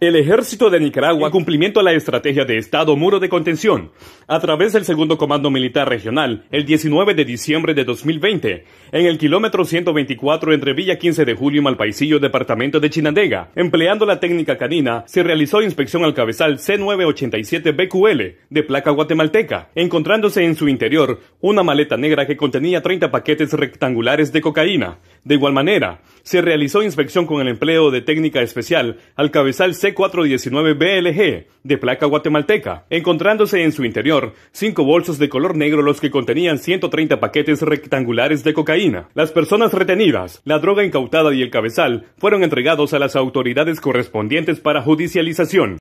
El ejército de Nicaragua, cumplimiento a la estrategia de Estado Muro de Contención, a través del segundo Comando Militar Regional, el 19 de diciembre de 2020, en el kilómetro 124 entre Villa 15 de Julio y Malpaisillo, departamento de Chinandega, empleando la técnica canina, se realizó inspección al cabezal C987BQL de placa guatemalteca, encontrándose en su interior una maleta negra que contenía 30 paquetes rectangulares de cocaína. De igual manera, se realizó inspección con el empleo de técnica especial al cabezal C 419 blg de placa guatemalteca, encontrándose en su interior cinco bolsos de color negro los que contenían 130 paquetes rectangulares de cocaína. Las personas retenidas, la droga incautada y el cabezal fueron entregados a las autoridades correspondientes para judicialización.